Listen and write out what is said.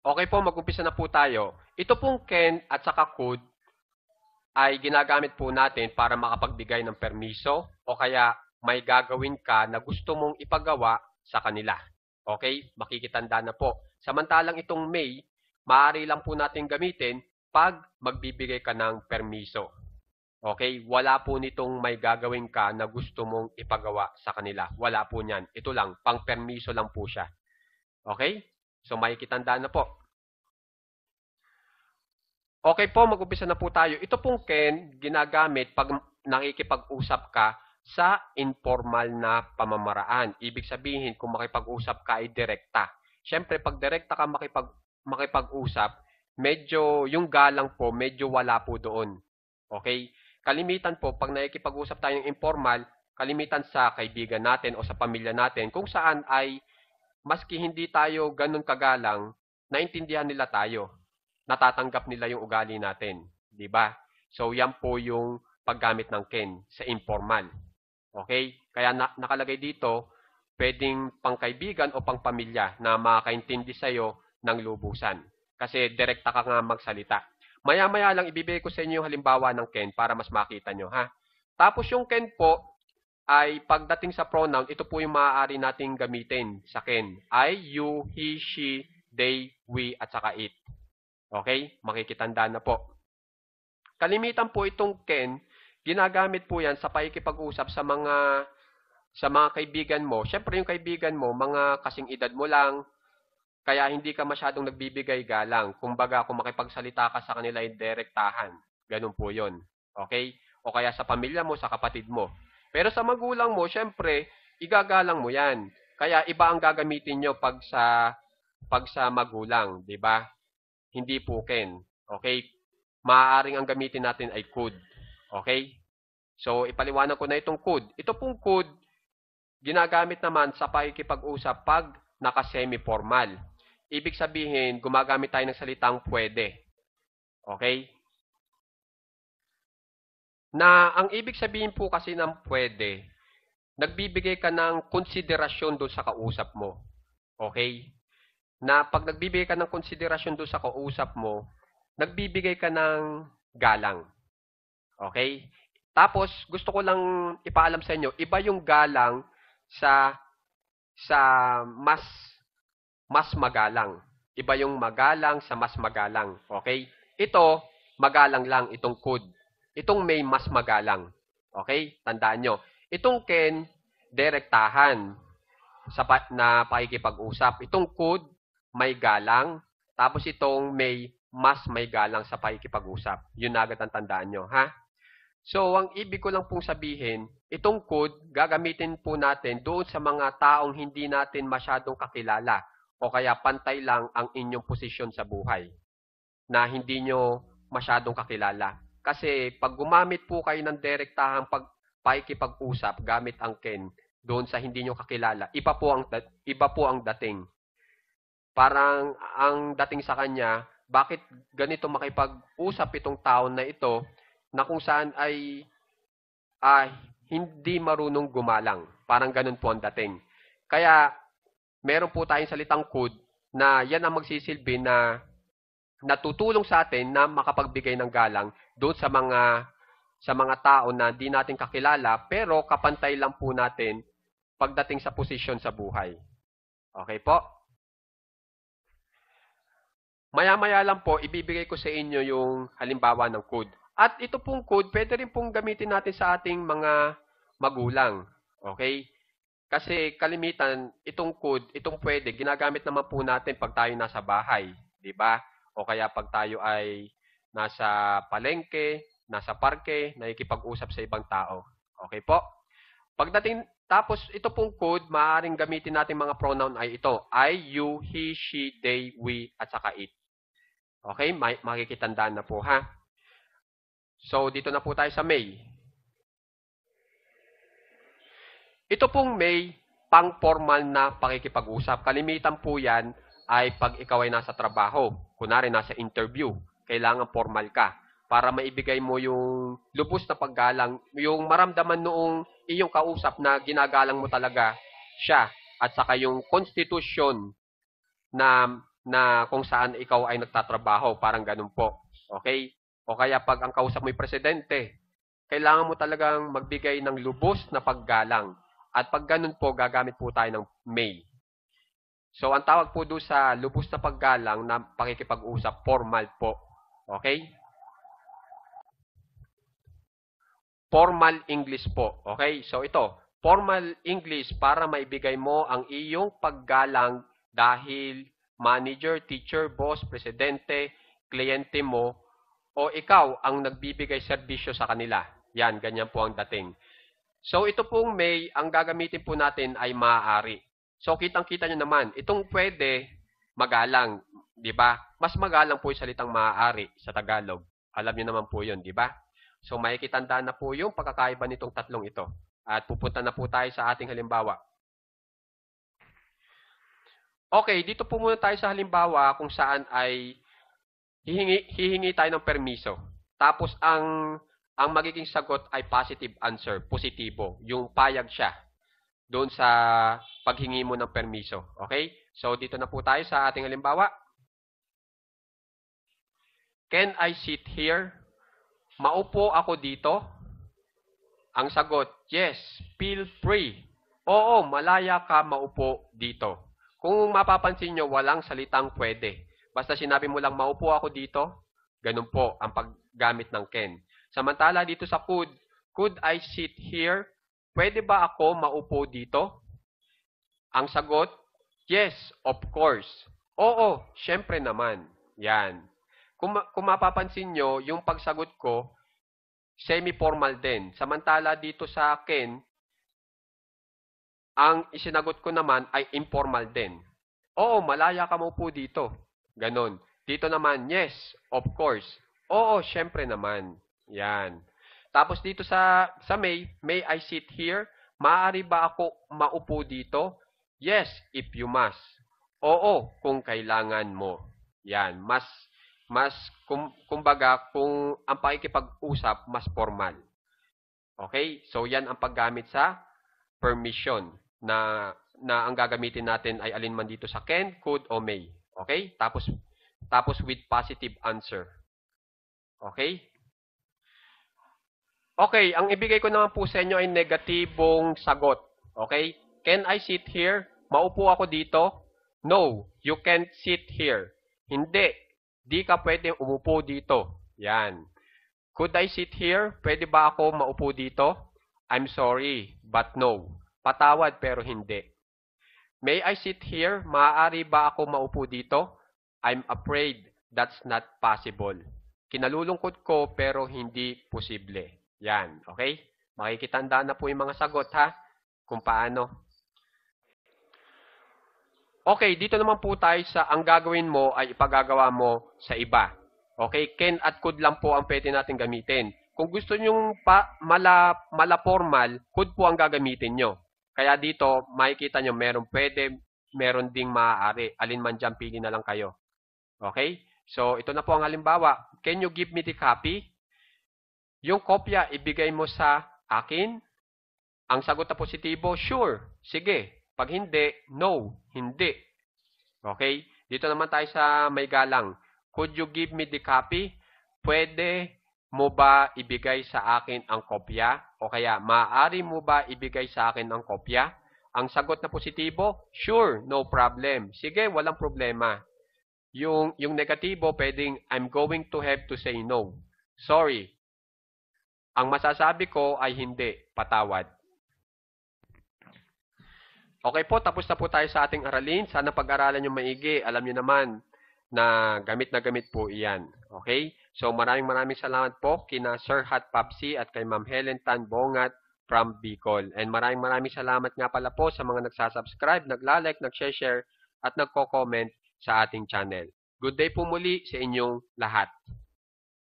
Okay po, mag-umpisa na po tayo. Ito pong can at saka could ay ginagamit po natin para makapagbigay ng permiso o kaya may gagawin ka na gusto mong ipagawa sa kanila. Okay? Makikitanda na po. Samantalang itong may, maaari lang po natin gamitin pag magbibigay ka ng permiso. Okay? Wala po nitong may gagawin ka na gusto mong ipagawa sa kanila. Wala po niyan. Ito lang, pang permiso lang po siya. Okay? So may makikitandaan na po. Okay po, mag-umpisa na po tayo. Ito pong can ginagamit pag nakikipag-usap ka sa informal na pamamaraan. Ibig sabihin, kung makipag-usap ka ay direkta. Siyempre, pag direkta ka makipag, makipag-usap, medyo yung galang po, medyo wala po doon. Okay? Kalimitan po, pag nakikipag-usap tayo ng informal, kalimitan sa kaibigan natin o sa pamilya natin, kung saan ay maski hindi tayo ganun kagalang, naintindihan nila tayo. Natatanggap nila yung ugali natin. Di ba? So, yan po yung paggamit ng ken sa informal. Okay? Kaya na nakalagay dito, pwedeng pangkaibigan o pangpamilya na makaintindi sa'yo ng lubusan. Kasi direkta ka nga magsalita. Maya-maya lang ibibigay ko sa inyo yung halimbawa ng ken para mas makita nyo, ha? Tapos yung ken po, ay pagdating sa pronoun, ito po yung maaari nating gamitin sa ken. I, you, he, she, they, we, at saka it. Okay? Makikitanda na po. Kalimitan po itong ken, ginagamit po yan sa paikipag-usap sa mga sa mga kaibigan mo. Siyempre yung kaibigan mo, mga kasing edad mo lang, kaya hindi ka masyadong nagbibigay galang. Kumbaga, kung makipagsalita ka sa kanila, direktahan. Ganun po yon Okay? O kaya sa pamilya mo, sa kapatid mo. Pero sa magulang mo, syempre, igagalang mo yan. Kaya iba ang gagamitin nyo pag sa, pag sa magulang, di ba? Hindi po Okay? Maaaring ang gamitin natin ay could. Okay? So, ipaliwanag ko na itong could. Ito pong could, ginagamit naman sa pakikipag-usap pag naka-semi-formal. Ibig sabihin, gumagamit tayo ng salitang pwede. Okay? na ang ibig sabihin po kasi ng pwede, nagbibigay ka ng konsiderasyon doon sa kausap mo. Okay? Na pag nagbibigay ka ng konsiderasyon doon sa kausap mo, nagbibigay ka ng galang. Okay? Tapos, gusto ko lang ipaalam sa inyo, iba yung galang sa sa mas mas magalang. Iba yung magalang sa mas magalang. Okay? Ito, magalang lang itong code. Itong may mas magalang. Okay? Tandaan nyo. Itong can, direktahan sa pa, na pakikipag-usap. Itong could, may galang. Tapos itong may, mas may galang sa pakikipag-usap. Yun agad ang tandaan nyo, ha? So, ang ibig ko lang pong sabihin, itong could, gagamitin po natin doon sa mga taong hindi natin masyadong kakilala o kaya pantay lang ang inyong posisyon sa buhay na hindi nyo masyadong kakilala. Kasi pag gumamit po kayo ng direktahang pag, paikipag-usap gamit ang Ken doon sa hindi nyo kakilala, iba po ang, iba po ang dating. Parang ang dating sa kanya, bakit ganito makipag-usap itong taon na ito na kung saan ay ah, hindi marunong gumalang. Parang ganun po ang dating. Kaya meron po tayong salitang code na yan ang magsisilbi na natutulong sa atin na makapagbigay ng galang doon sa mga sa mga tao na di natin kakilala pero kapantay lang po natin pagdating sa posisyon sa buhay. Okay po? Maya-maya lang po, ibibigay ko sa inyo yung halimbawa ng code. At ito pong code, pwede rin pong gamitin natin sa ating mga magulang. Okay? Kasi kalimitan, itong code, itong pwede, ginagamit naman po natin pag tayo nasa bahay. ba? Diba? o kaya pag tayo ay nasa palengke, nasa parke, nakikipag-usap sa ibang tao. Okay po? Pagdating, tapos ito pong code, maaaring gamitin natin mga pronoun ay ito. I, you, he, she, they, we, at saka it. Okay? May, makikitandaan na po ha. So, dito na po tayo sa may. Ito pong may pang-formal na pakikipag-usap. Kalimitan po yan ay pag ikaw ay nasa trabaho, kunari nasa interview, kailangan formal ka para maibigay mo yung lubos na paggalang, yung maramdaman noong iyong kausap na ginagalang mo talaga siya at saka yung constitution na na kung saan ikaw ay nagtatrabaho, parang ganun po. Okay? O kaya pag ang kausap mo yung presidente, kailangan mo talagang magbigay ng lubos na paggalang. At pag ganun po, gagamit po tayo ng may. So, ang tawag po doon sa lubos na paggalang na pakikipag-usap, formal po. Okay? Formal English po. Okay? So, ito. Formal English para maibigay mo ang iyong paggalang dahil manager, teacher, boss, presidente, kliyente mo, o ikaw ang nagbibigay serbisyo sa kanila. Yan, ganyan po ang dating. So, ito pong may, ang gagamitin po natin ay maaari. So kitang-kita niyo naman, itong pwede magalang, 'di ba? Mas magalang po 'yung salitang maaari sa Tagalog. Alam niyo naman po 'yun, 'di ba? So makikitanda na po 'yung pagkakaiba nitong tatlong ito. At pupunta na po tayo sa ating halimbawa. Okay, dito po muna tayo sa halimbawa kung saan ay hihingi, hihingi tayo ng permiso. Tapos ang ang magiging sagot ay positive answer, positibo, yung payag siya doon sa paghingi mo ng permiso. Okay? So, dito na po tayo sa ating halimbawa. Can I sit here? Maupo ako dito? Ang sagot, yes, feel free. Oo, malaya ka maupo dito. Kung mapapansin nyo, walang salitang pwede. Basta sinabi mo lang, maupo ako dito, ganun po ang paggamit ng can. Samantala dito sa could, could I sit here? pwede ba ako maupo dito? Ang sagot, yes, of course. Oo, syempre naman. Yan. Kung, kung mapapansin nyo, yung pagsagot ko, semi-formal din. Samantala dito sa akin, ang isinagot ko naman ay informal din. Oo, malaya ka maupo dito. Ganon. Dito naman, yes, of course. Oo, syempre naman. Yan. Tapos dito sa, sa may, may I sit here? Maaari ba ako maupo dito? Yes, if you must. Oo, kung kailangan mo. Yan, mas, mas, kum, kumbaga, kung ang pakikipag-usap, mas formal. Okay? So, yan ang paggamit sa permission na, na ang gagamitin natin ay alin man dito sa can, could, o may. Okay? Tapos, tapos with positive answer. Okay? Okay, ang ibigay ko naman po sa inyo ay negatibong sagot. Okay? Can I sit here? Maupo ako dito? No, you can't sit here. Hindi. Di ka pwedeng umupo dito. Yan. Could I sit here? Pwede ba ako maupo dito? I'm sorry, but no. Patawad pero hindi. May I sit here? Maaari ba ako maupo dito? I'm afraid that's not possible. Kinalulungkot ko pero hindi posible. Yan, okay? Makikitandaan na po yung mga sagot ha, kung paano. Okay, dito naman po tayo sa ang gagawin mo ay ipagagawa mo sa iba. Okay, can at could lang po ang pwede natin gamitin. Kung gusto nyong pa, mala, mala formal, could po ang gagamitin nyo. Kaya dito, makikita nyo meron pwede, meron ding maaari. Alin man dyan, pili na lang kayo. Okay? So, ito na po ang halimbawa. Can you give me the copy? Yung kopya, ibigay mo sa akin? Ang sagot na positibo, sure. Sige. Pag hindi, no. Hindi. Okay? Dito naman tayo sa may galang. Could you give me the copy? Pwede mo ba ibigay sa akin ang kopya? O kaya, maaari mo ba ibigay sa akin ang kopya? Ang sagot na positibo, sure, no problem. Sige, walang problema. Yung, yung negatibo, pwedeng, I'm going to have to say no. Sorry, ang masasabi ko ay hindi, patawad. Okay po, tapos na po tayo sa ating aralin. Sana pag-aralan nyo maigi. Alam nyo naman na gamit na gamit po iyan. Okay? So maraming maraming salamat po kina Sir Hat Papsi at kay Ma'am Helen Tan Bongat from Bicol. And maraming maraming salamat nga pala po sa mga nagsasubscribe, naglalike, nagshare, at nagko-comment sa ating channel. Good day po muli sa inyong lahat.